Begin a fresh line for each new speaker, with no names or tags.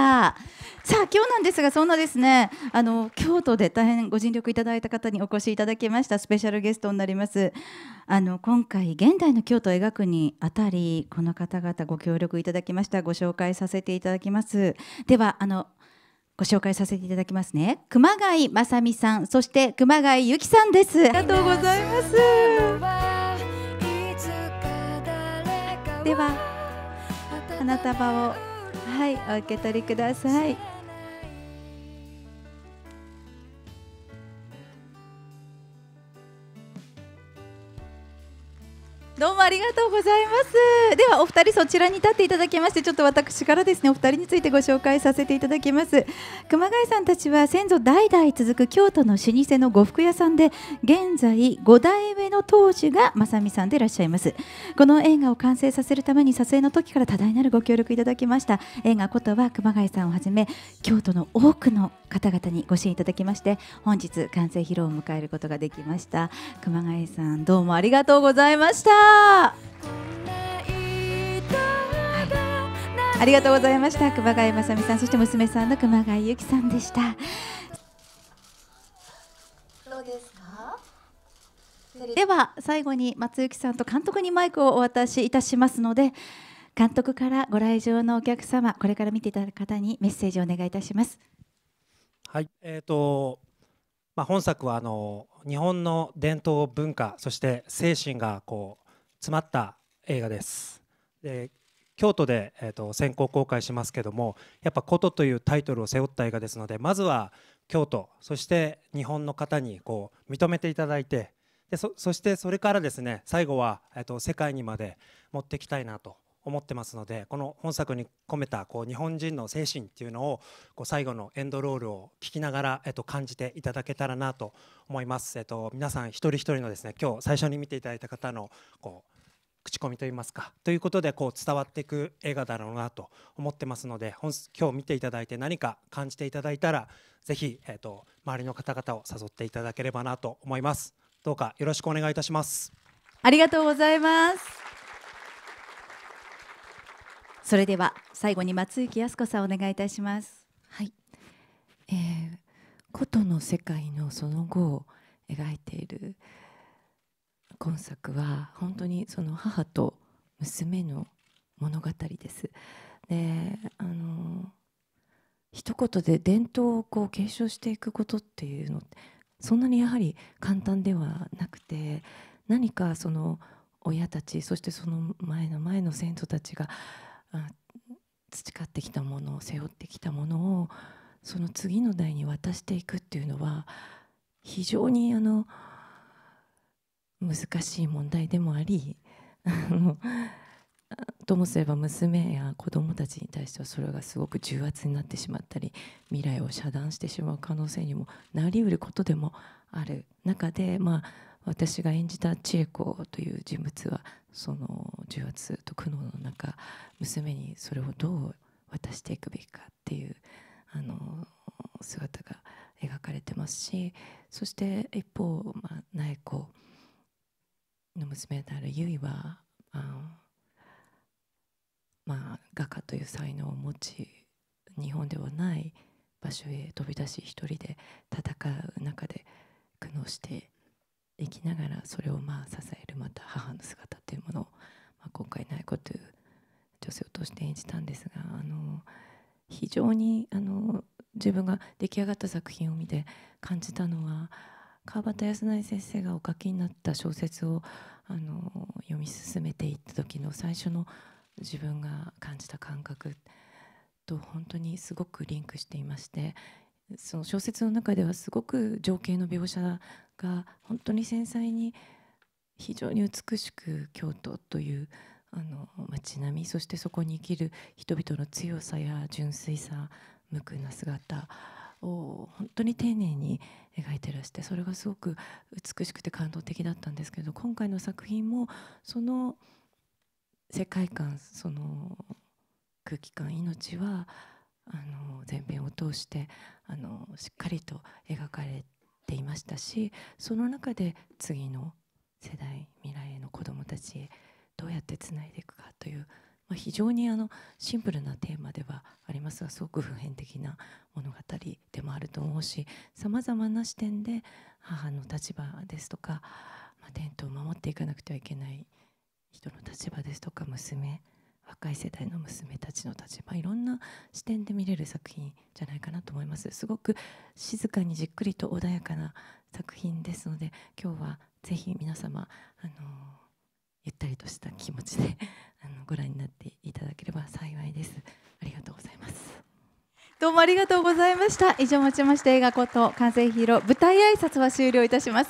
さあ今日なんですがそんなですねあの京都で大変ご尽力いただいた方にお越しいただきましたスペシャルゲストになりますあの今回現代の京都を描くにあたりこの方々ご協力いただきましたご紹介させていただきますではあのご紹介させていただきますね熊谷雅美さんそして熊谷由紀さんですありがとうございますでは花束をはいお受け取りくださいどうもありがとうございますではお二人そちらに立っていただきましてちょっと私からですねお二人についてご紹介させていただきます熊谷さんたちは先祖代々続く京都の老舗の呉服屋さんで現在5代目の当主が正美さんでいらっしゃいますこの映画を完成させるために撮影の時から多大なるご協力いただきました映画ことは熊谷さんをはじめ京都の多くの方々にご支援いただきまして本日完成披露を迎えることができました熊谷さんどうもありがとうございましたありがとうございました熊谷雅美さんそして娘さんの熊谷由紀さんでしたでは最後に松幸さんと監督にマイクをお渡しいたしますので監督からご来場のお客様これから見ていただく方にメッセージをお願いいたします。
はいえーとまあ、本作はあの日本の伝統文化そして精神がこう詰まった映画です。で京都で、えーと、先行公開しますけどもやっぱ「琴」と」いうタイトルを背負った映画ですのでまずは京都そして日本の方にこう認めていただいてでそしてそれからですね最後は、えーと、世界にまで持っていきたいなと思ってますのでこの本作に込めたこう日本人の精神っていうのをこう最後のエンドロールを聞きながら、えっと、感じていただけたらなと思います、えっと、皆さん一人一人のですね今日最初に見ていただいた方のこう口コミといいますかということでこう伝わっていく映画だろうなと思ってますので本今日見ていただいて何か感じていただいたらぜひ、えっと周りの方々を誘っていただければなと思いますどうかよろしくお願いいたします
ありがとうございますそれでは最後に松幸康子さんお願いいたします。はい、
えー、琴の世界のその後を描いている今作は本当にその母と娘の物語です。であの一言で伝統をこう継承していくことっていうのそんなにやはり簡単ではなくて何かその親たちそしてその前の前の先祖たちが培ってきたものを背負ってきたものをその次の代に渡していくっていうのは非常にあの難しい問題でもあり ともすれば娘や子どもたちに対してはそれがすごく重圧になってしまったり未来を遮断してしまう可能性にもなりうることでもある中でまあ私が演じた千恵子という人物はその重圧と苦悩の中娘にそれをどう渡していくべきかっていうあの姿が描かれてますしそして一方、まあ、苗子の娘である結衣はあまあ画家という才能を持ち日本ではない場所へ飛び出し一人で戦う中で苦悩して生きながらそれをまあ支えるまた母の姿というものを、まあ、今回こという女性を通して演じたんですがあの非常にあの自分が出来上がった作品を見て感じたのは川端康成先生がお書きになった小説をあの読み進めていった時の最初の自分が感じた感覚と本当にすごくリンクしていましてその小説の中ではすごく情景の描写が本当に繊細に非常に美しく京都というあの街並みそしてそこに生きる人々の強さや純粋さ無垢な姿を本当に丁寧に描いてらしてそれがすごく美しくて感動的だったんですけど今回の作品もその世界観その空気感命はあの前編を通してあのしっかりと描かれて。ていましたしその中で次の世代未来への子どもたちへどうやってつないでいくかという、まあ、非常にあのシンプルなテーマではありますがすごく普遍的な物語でもあると思うしさまざまな視点で母の立場ですとか、まあ、伝統を守っていかなくてはいけない人の立場ですとか娘若い世代の娘たちの立場いろんな視点で見れる作品じゃないかなと思いますすごく静かにじっくりと穏やかな作品ですので今日はぜひ皆様あのゆったりとした気持ちで あのご覧になっていただければ幸いです
ありがとうございますどうもありがとうございました以上もちまして映画こと完成披露舞台挨拶は終了いたします